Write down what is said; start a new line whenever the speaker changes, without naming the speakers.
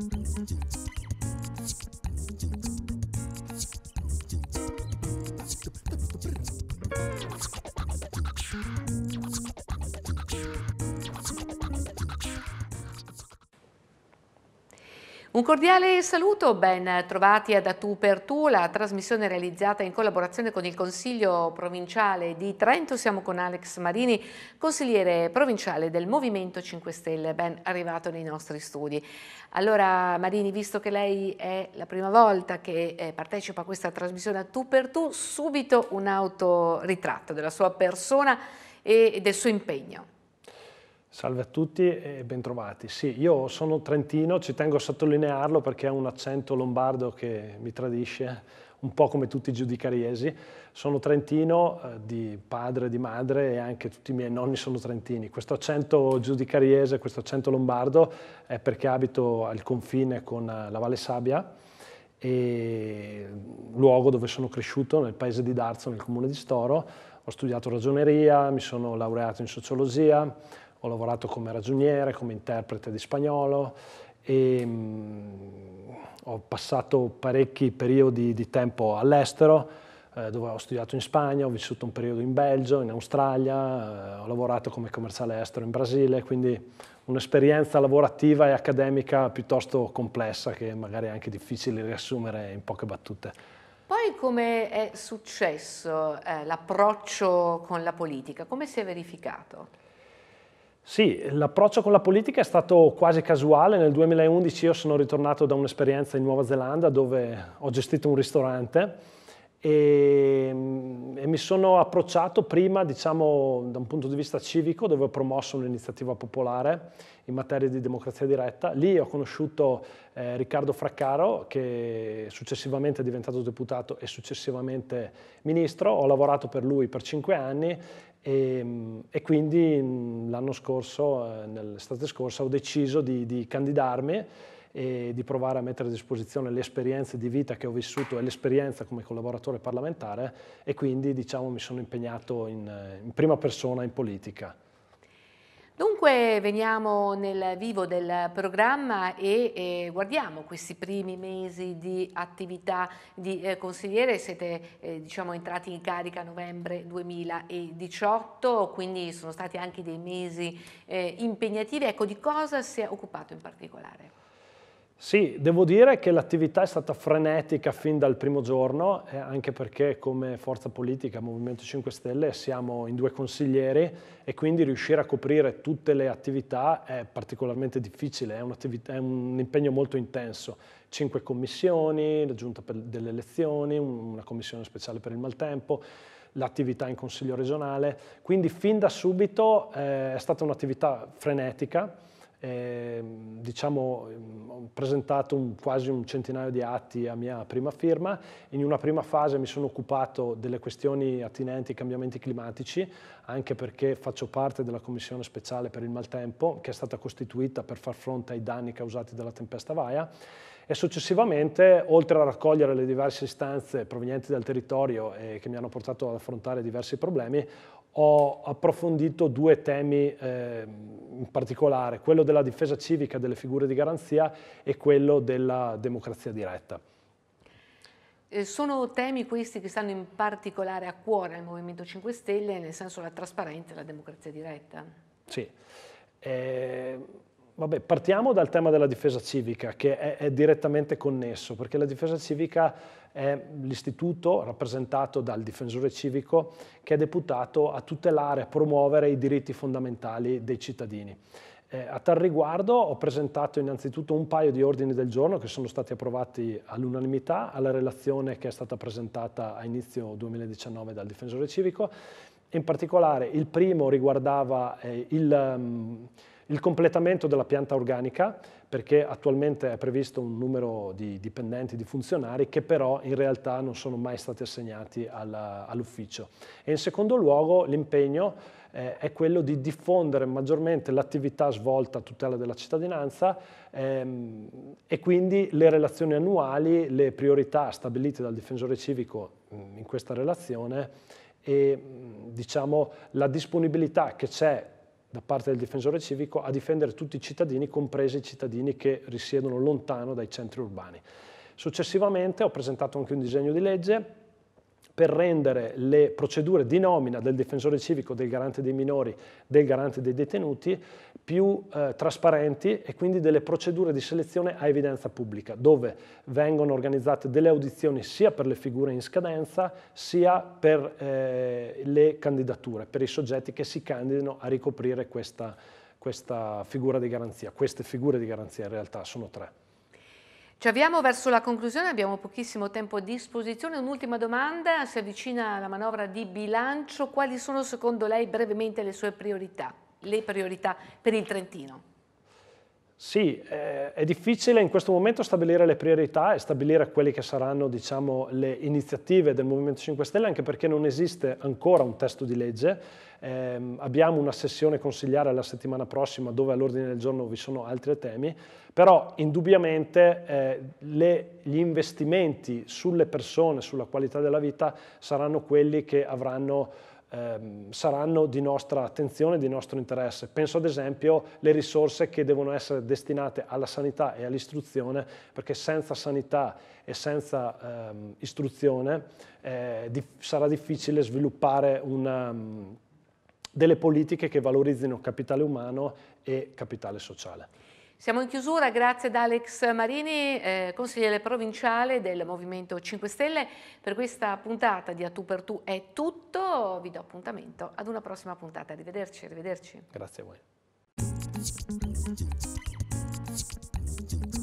Thank you. Un cordiale saluto, ben trovati a Da Tu per Tu, la trasmissione realizzata in collaborazione con il Consiglio Provinciale di Trento. Siamo con Alex Marini, consigliere provinciale del Movimento 5 Stelle, ben arrivato nei nostri studi. Allora Marini, visto che lei è la prima volta che eh, partecipa a questa trasmissione a Tu per Tu, subito un autoritratto della sua persona e del suo impegno.
Salve a tutti e bentrovati. Sì, io sono trentino, ci tengo a sottolinearlo perché è un accento lombardo che mi tradisce, un po' come tutti i giudicariesi. Sono trentino eh, di padre, e di madre e anche tutti i miei nonni sono trentini. Questo accento giudicariese, questo accento lombardo è perché abito al confine con eh, la Valle Sabbia e luogo dove sono cresciuto, nel paese di Darzo, nel comune di Storo. Ho studiato ragioneria, mi sono laureato in sociologia, ho lavorato come ragioniere, come interprete di spagnolo e ehm, mh, ho passato parecchi periodi di tempo all'estero eh, dove ho studiato in Spagna, ho vissuto un periodo in Belgio, in Australia, eh, ho lavorato come commerciale estero in Brasile, quindi un'esperienza lavorativa e accademica piuttosto complessa che magari è anche difficile riassumere in poche battute.
Poi come è successo eh, l'approccio con la politica? Come si è verificato?
Sì, l'approccio con la politica è stato quasi casuale. Nel 2011 io sono ritornato da un'esperienza in Nuova Zelanda dove ho gestito un ristorante e, ehm, e, mi sono approcciato prima, diciamo, da un punto di vista civico, dove ho promosso un'iniziativa popolare in materia di democrazia diretta. Lì ho conosciuto eh, Riccardo Fraccaro, che successivamente è diventato deputato e successivamente ministro. Ho lavorato per lui per cinque anni e, ehm, e quindi l'anno scorso, eh, nell'estate scorsa, ho deciso di, di candidarmi e di provare a mettere a disposizione le esperienze di vita che ho vissuto e l'esperienza come collaboratore parlamentare e quindi diciamo, mi sono impegnato in, in prima persona in politica.
Dunque veniamo nel vivo del programma e, e, guardiamo questi primi mesi di attività di eh, consigliere, siete eh, diciamo, entrati in carica a novembre 2018, quindi sono stati anche dei mesi eh, impegnativi, ecco di cosa si è occupato in particolare?
Sì, devo dire che l'attività è stata frenetica fin dal primo giorno, eh, anche perché come forza politica Movimento 5 Stelle siamo in due consiglieri e quindi riuscire a coprire tutte le attività è particolarmente difficile, è, è un impegno molto intenso. Cinque commissioni, la giunta delle elezioni, una commissione speciale per il maltempo, l'attività in consiglio regionale, quindi fin da subito eh, è stata un'attività frenetica eh, diciamo, ehm, ho presentato un, quasi un centinaio di atti a mia prima firma. In una prima fase mi sono occupato delle questioni attinenti ai cambiamenti climatici, anche perché faccio parte della Commissione speciale per il maltempo, che è stata costituita per far fronte ai danni causati dalla tempesta Vaia e successivamente, oltre a raccogliere le diverse istanze provenienti dal territorio e che mi hanno portato ad affrontare diversi problemi, ho approfondito due temi eh, in particolare, quello della difesa civica delle figure di garanzia e quello della democrazia diretta.
Eh, sono temi questi che stanno in particolare a cuore al Movimento 5 Stelle, nel senso la trasparenza e la democrazia diretta.
Sì, eh, Vabbè, partiamo dal tema della difesa civica che è, è direttamente connesso perché la difesa civica è l'istituto rappresentato dal difensore civico che è deputato a tutelare e promuovere i diritti fondamentali dei cittadini. Eh, a tal riguardo ho presentato innanzitutto un paio di ordini del giorno che sono stati approvati all'unanimità alla relazione che è stata presentata a inizio 2019 dal difensore civico. In particolare il primo riguardava eh, il... Um, il completamento della pianta organica, perché attualmente è previsto un numero di dipendenti, di funzionari, che però in realtà non sono mai stati assegnati all'ufficio. E in secondo luogo l'impegno eh, è quello di diffondere maggiormente l'attività svolta a tutela della cittadinanza ehm, e quindi le relazioni annuali, le priorità stabilite dal difensore civico mm, in questa relazione e mm, diciamo, la disponibilità che c'è da parte del difensore civico a difendere tutti i cittadini, compresi i cittadini che risiedono lontano dai centri urbani. Successivamente ho presentato anche un disegno di legge per rendere le procedure di nomina del difensore civico, del garante dei minori, del garante dei detenuti più eh, trasparenti e quindi delle procedure di selezione a evidenza pubblica, dove vengono organizzate delle audizioni sia per le figure in scadenza sia per eh, le candidature, per i soggetti che si candidano a ricoprire questa, questa figura di garanzia. Queste figure di garanzia in realtà sono tre.
Ci avviamo verso la conclusione, abbiamo pochissimo tempo a disposizione. Un'ultima domanda, si avvicina alla manovra di bilancio, quali sono secondo lei brevemente le sue priorità, le priorità per il Trentino?
Sì, eh, è difficile in questo momento stabilire le priorità e stabilire quelle che saranno diciamo, le iniziative del Movimento 5 Stelle, anche perché non esiste ancora un testo di legge. Eh, abbiamo una sessione consigliare la settimana prossima dove all'ordine del giorno vi sono altri temi, però indubbiamente eh, le, gli investimenti sulle persone, sulla qualità della vita saranno quelli che avranno Ehm, saranno di nostra attenzione e di nostro interesse. Penso ad esempio alle risorse che devono essere destinate alla sanità e all'istruzione, perché senza sanità e senza ehm, istruzione eh, di, sarà difficile sviluppare una, ehm, delle politiche che valorizzino capitale umano e capitale sociale.
Siamo in chiusura, grazie ad Alex Marini, eh, consigliere provinciale del Movimento 5 Stelle. Per questa puntata di A tu per tu è tutto, vi do appuntamento ad una prossima puntata. Arrivederci,
arrivederci. Grazie a voi.